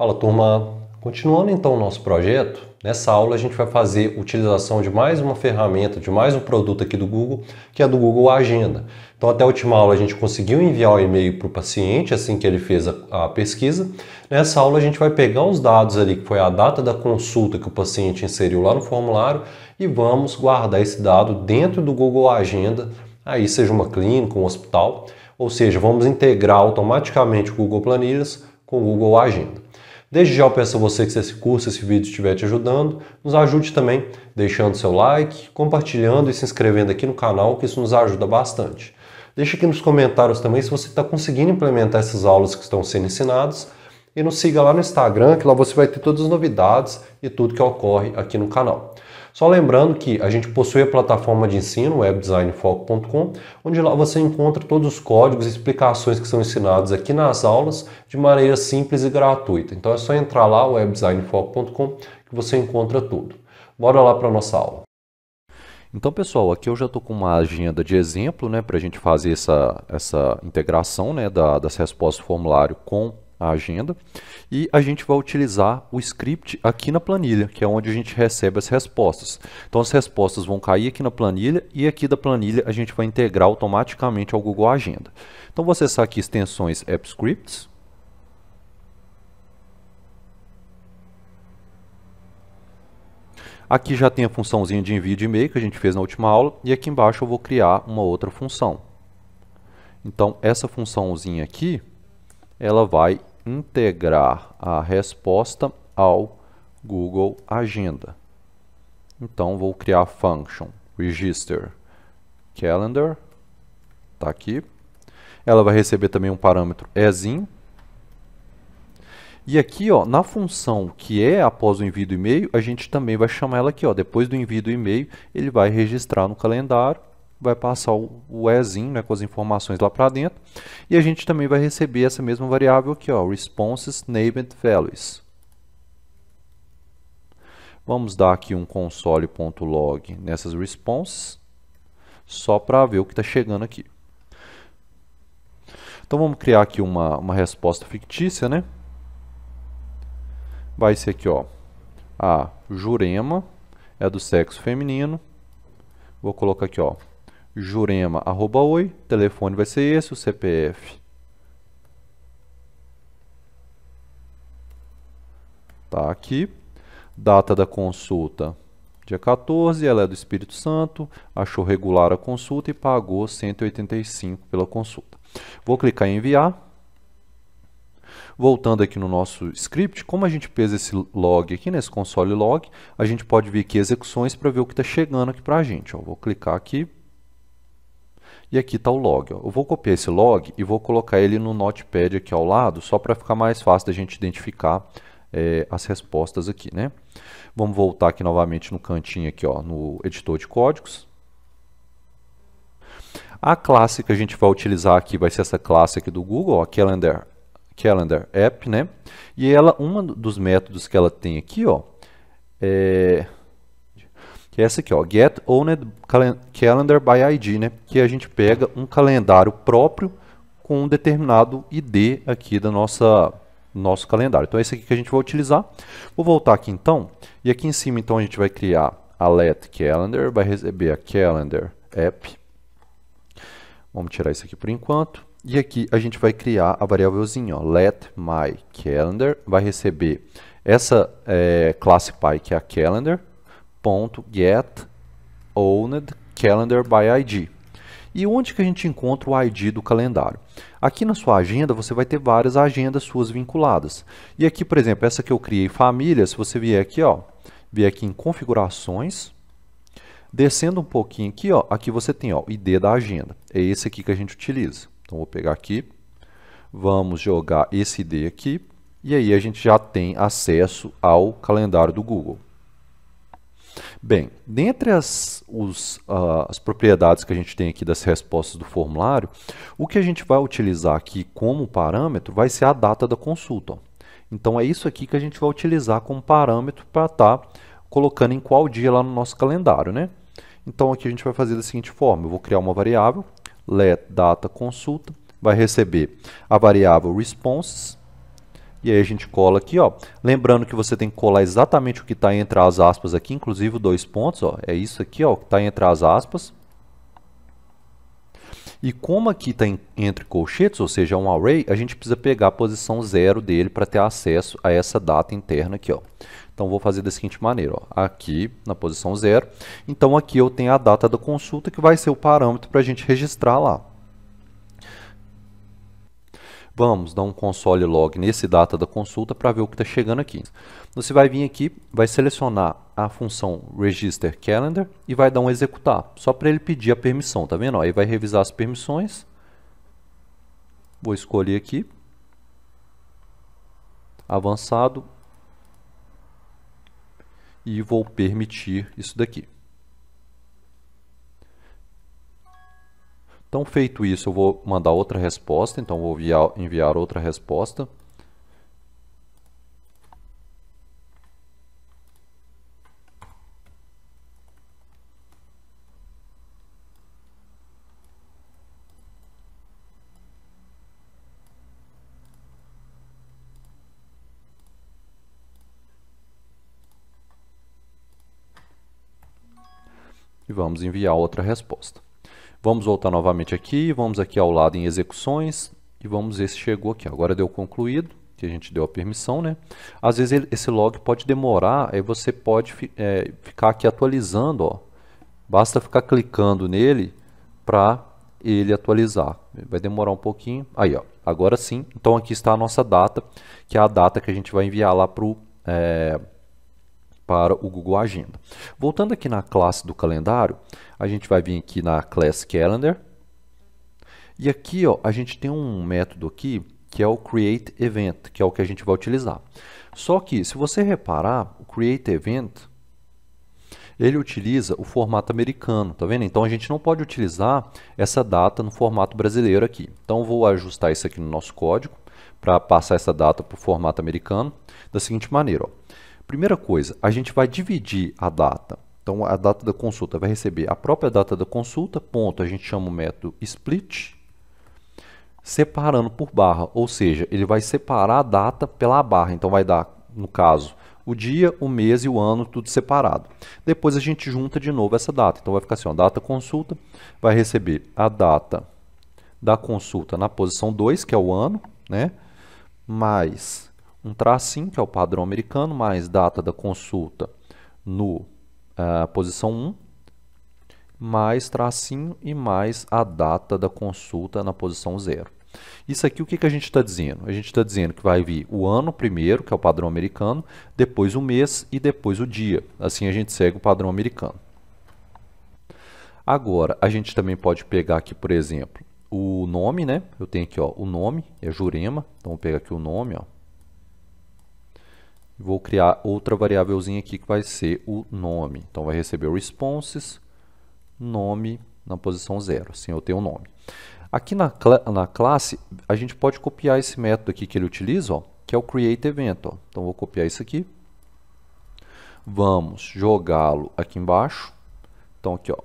Fala turma, continuando então o nosso projeto, nessa aula a gente vai fazer utilização de mais uma ferramenta, de mais um produto aqui do Google, que é do Google Agenda. Então até a última aula a gente conseguiu enviar o um e-mail para o paciente assim que ele fez a, a, pesquisa. Nessa aula a gente vai pegar os dados ali, que foi a data da consulta que o paciente inseriu lá no formulário, e vamos guardar esse dado dentro do Google Agenda, aí seja uma clínica, um hospital, ou seja, vamos integrar automaticamente o Google Planilhas com o Google Agenda. Desde já eu peço a você que se esse curso, esse vídeo estiver te ajudando, nos ajude também deixando seu like, compartilhando e se inscrevendo aqui no canal, que isso nos ajuda bastante. Deixe aqui nos comentários também se você está conseguindo implementar essas aulas que estão sendo ensinadas e nos siga lá no Instagram, que lá você vai ter todas as novidades e tudo que ocorre aqui no canal. Só lembrando que a gente possui a plataforma de ensino, webdesignfoco.com, onde lá você encontra todos os códigos e explicações que são ensinados aqui nas aulas de maneira simples e gratuita. Então é só entrar lá, webdesignfoco.com, que você encontra tudo. Bora lá para a nossa aula. Então, pessoal, aqui eu já estou com uma agenda de exemplo né, para a gente fazer essa, essa integração né, da, das respostas do formulário com a agenda, e a gente vai utilizar o script aqui na planilha, que é onde a gente recebe as respostas. Então as respostas vão cair aqui na planilha e aqui da planilha a gente vai integrar automaticamente ao Google Agenda. Então vou acessar aqui extensões App Scripts, Aqui já tem a funçãozinha de envio de e-mail que a gente fez na última aula e aqui embaixo eu vou criar uma outra função. Então essa funçãozinha aqui, ela vai integrar a resposta ao Google Agenda. Então vou criar a function register calendar, tá aqui. Ela vai receber também um parâmetro esin. E aqui, ó, na função que é após o envio do e-mail, a gente também vai chamar ela aqui, ó, depois do envio do e-mail, ele vai registrar no calendário vai passar o ezinho né, com as informações lá para dentro. E a gente também vai receber essa mesma variável aqui, ó, responses named values. Vamos dar aqui um console.log nessas responses, só para ver o que está chegando aqui. Então vamos criar aqui uma, uma resposta fictícia, né? Vai ser aqui, ó, a Jurema é do sexo feminino. Vou colocar aqui, ó, jurema.oi, telefone vai ser esse, o CPF. Tá aqui. Data da consulta, dia 14, ela é do Espírito Santo, achou regular a consulta e pagou 185 pela consulta. Vou clicar em enviar. Voltando aqui no nosso script, como a gente pesa esse log aqui, nesse né, console log, a gente pode vir aqui execuções para ver o que está chegando aqui para a gente. Ó, vou clicar aqui e aqui está o log. Ó. Eu vou copiar esse log e vou colocar ele no Notepad aqui ao lado, só para ficar mais fácil da gente identificar é, as respostas aqui. Né? Vamos voltar aqui novamente no cantinho aqui, ó, no editor de códigos. A classe que a gente vai utilizar aqui vai ser essa classe aqui do Google, ó, Calendar, Calendar App, né? E ela, um dos métodos que ela tem aqui, ó, é, que é essa aqui, ó, Get Owned Calendar by ID, né? Que a gente pega um calendário próprio com um determinado ID aqui da nossa nosso calendário. Então é esse aqui que a gente vai utilizar. Vou voltar aqui então, e aqui em cima então a gente vai criar a let calendar, vai receber a calendar app. Vamos tirar isso aqui por enquanto. E aqui a gente vai criar a variávelzinha, let my calendar, vai receber essa é, eh, classe pai que é a calendar, ponto get owned calendar by id. E onde que a gente encontra o ID do calendário? Aqui na sua agenda você vai ter várias agendas suas vinculadas. E aqui, por exemplo, essa que eu criei família, se você vier aqui, ó, vier aqui em configurações, descendo um pouquinho aqui, ó, aqui você tem o ID da agenda. É esse aqui que a gente utiliza. Então vou pegar aqui, vamos jogar esse ID aqui e aí a gente já tem acesso ao calendário do Google. Bem, dentre as, os, uh, as propriedades que a gente tem aqui das respostas do formulário, o que a gente vai utilizar aqui como parâmetro vai ser a data da consulta. Então é isso aqui que a gente vai utilizar como parâmetro para estar tá colocando em qual dia lá no nosso calendário. Né? Então aqui a gente vai fazer da seguinte forma, eu vou criar uma variável, let data consulta, vai receber a variável responses, e aí a gente cola aqui, ó. Lembrando que você tem que colar exatamente o que está entre as aspas aqui, inclusive dois pontos, ó. É isso aqui, ó, que está entre as aspas. E como aqui está entre colchetes, ou seja, um array, a gente precisa pegar a posição zero dele para ter acesso a essa data interna aqui, ó. Então vou fazer da seguinte maneira, ó. aqui na posição zero. Então aqui eu tenho a data da consulta que vai ser o parâmetro para a gente registrar lá. Vamos dar um console log nesse data da consulta para ver o que está chegando aqui. Você vai vir aqui, vai selecionar a função register calendar e vai dar um executar, só para ele pedir a permissão, tá vendo? Aí vai revisar as permissões. Vou escolher aqui. Avançado. E vou permitir isso daqui. Então, feito isso, eu vou mandar outra resposta. Então, vou enviar outra resposta. e vamos enviar outra resposta. Vamos voltar novamente aqui, vamos aqui ao lado em execuções e vamos ver se chegou aqui. Agora deu concluído, que a gente deu a permissão, né? Às vezes ele, esse log pode demorar, aí você pode é, ficar aqui atualizando, ó. Basta ficar clicando nele para ele atualizar. Vai demorar um pouquinho. Aí, ó, agora sim. Então aqui está a nossa data, que é a data que a gente vai enviar lá para o... É, para o Google Agenda. Voltando aqui na classe do calendário, a gente vai vir aqui na class calendar. E aqui, ó, a gente tem um método aqui que é o create event, que é o que a gente vai utilizar. Só que, se você reparar, o create event ele utiliza o formato americano, tá vendo? Então a gente não pode utilizar essa data no formato brasileiro aqui. Então vou ajustar isso aqui no nosso código para passar essa data para o formato americano da seguinte maneira, ó. Primeira coisa, a gente vai dividir a data. Então, a data da consulta vai receber a própria data da consulta, ponto, a gente chama o método split, separando por barra, ou seja, ele vai separar a data pela barra. Então, vai dar, no caso, o dia, o mês e o ano, tudo separado. Depois a gente junta de novo essa data. Então vai ficar assim, ó, data consulta, vai receber a data da consulta na posição 2, que é o ano, né? Mais um tracinho, que é o padrão americano, mais data da consulta no uh, posição 1, mais tracinho e mais a data da consulta na posição 0. Isso aqui o que, que a gente está dizendo? A gente está dizendo que vai vir o ano primeiro, que é o padrão americano, depois o mês e depois o dia. Assim a gente segue o padrão americano. Agora, a gente também pode pegar aqui, por exemplo, o nome, né? Eu tenho aqui ó, o nome, é Jurema. Então, vou pegar aqui o nome, ó, Vou criar outra variávelzinha aqui que vai ser o nome. Então vai receber o responses, nome na posição zero. Assim eu tenho o nome. Aqui na, cl na classe, a gente pode copiar esse método aqui que ele utiliza, ó, que é o createEvent. Ó. Então vou copiar isso aqui. Vamos jogá-lo aqui embaixo. Então aqui, ó,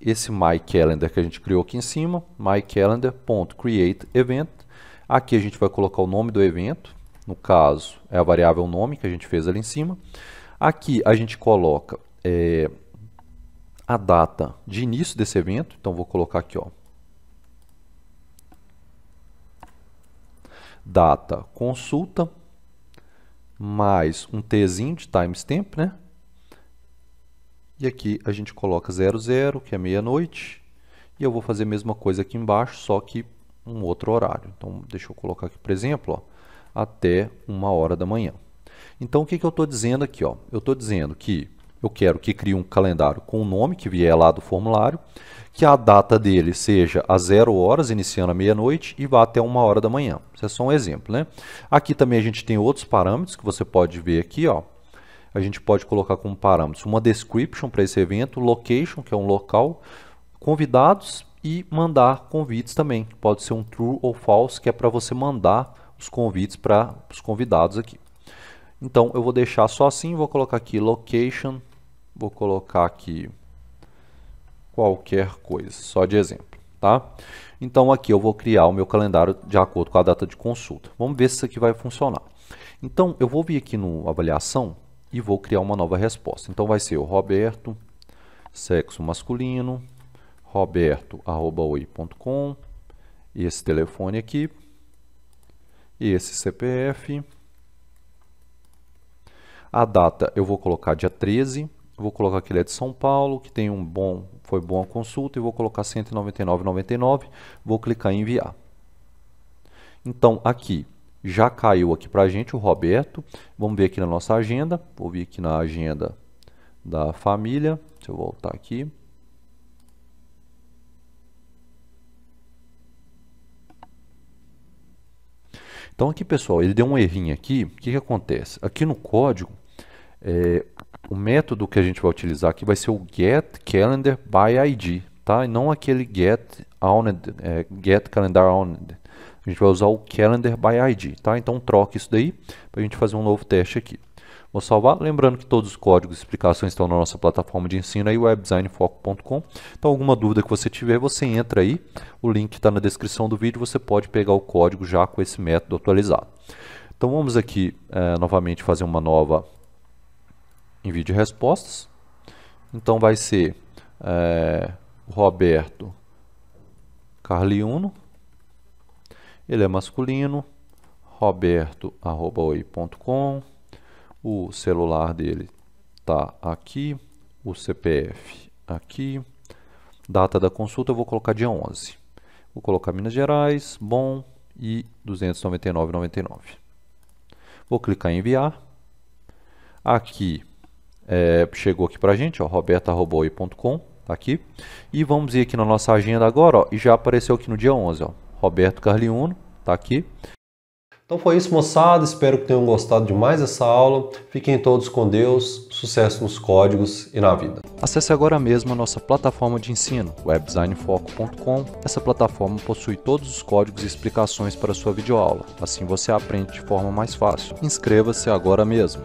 esse myCalendar que a gente criou aqui em cima, myCalendar.createEvent. Aqui a gente vai colocar o nome do evento, no caso é a variável nome que a gente fez ali em cima. Aqui a gente coloca é, a data de início desse evento, então vou colocar aqui, ó, data consulta mais um tzinho de timestamp, né? E aqui a gente coloca 00, que é meia-noite, e eu vou fazer a mesma coisa aqui embaixo, só que um outro horário. Então, deixa eu colocar aqui, por exemplo, ó, até uma hora da manhã. Então o que, que eu estou dizendo aqui? Ó? Eu estou dizendo que eu quero que crie um calendário com o nome que vier lá do formulário, que a data dele seja a 0 horas, iniciando a meia-noite, e vá até uma hora da manhã. Isso é só um exemplo. Né? Aqui também a gente tem outros parâmetros que você pode ver aqui. Ó. A gente pode colocar como parâmetros uma description para esse evento, location, que é um local, convidados e mandar convites também. Pode ser um true ou false, que é para você mandar os convites para os convidados aqui. Então eu vou deixar só assim, vou colocar aqui location, vou colocar aqui qualquer coisa, só de exemplo, tá? Então aqui eu vou criar o meu calendário de acordo com a data de consulta. Vamos ver se isso aqui vai funcionar. Então eu vou vir aqui no avaliação e vou criar uma nova resposta. Então vai ser o Roberto, sexo masculino, roberto@oi.com, esse telefone aqui esse CPF. A data eu vou colocar dia 13, vou colocar que ele é de São Paulo, que tem um bom, foi boa consulta e vou colocar 199,99, vou clicar em enviar. Então aqui já caiu aqui para a gente o Roberto. Vamos ver aqui na nossa agenda. Vou vir aqui na agenda da família. Deixa eu voltar aqui. Então aqui pessoal, ele deu um errinho aqui, o que, que acontece? Aqui no código, é, o método que a gente vai utilizar aqui vai ser o get calendar by id, tá? E não aquele get owned, é, get calendar owned. A gente vai usar o calendar by id, tá? Então troca isso daí para a gente fazer um novo teste aqui. Vou salvar. Lembrando que todos os códigos e explicações estão na nossa plataforma de ensino aí, webdesignfoco.com. Então, alguma dúvida que você tiver, você entra aí. O link está na descrição do vídeo. Você pode pegar o código já com esse método atualizado. Então, vamos aqui é, novamente fazer uma nova em vídeo respostas. Então, vai ser é, Roberto Carliuno. Ele é masculino. Roberto.oi.com o celular dele está aqui, o CPF aqui, data da consulta eu vou colocar dia 11. Vou colocar Minas Gerais, bom e 299,99. Vou clicar em enviar. Aqui é, chegou aqui para a gente, robertaroboi.com, tá aqui. E vamos ir aqui na nossa agenda agora, ó, e já apareceu aqui no dia 11, ó, Roberto Carliuno, tá aqui. Então foi isso, moçada. Espero que tenham gostado de mais essa aula. Fiquem todos com Deus, sucesso nos códigos e na vida. Acesse agora mesmo a nossa plataforma de ensino, webdesignfoco.com. Essa plataforma possui todos os códigos e explicações para sua videoaula. Assim você aprende de forma mais fácil. Inscreva-se agora mesmo.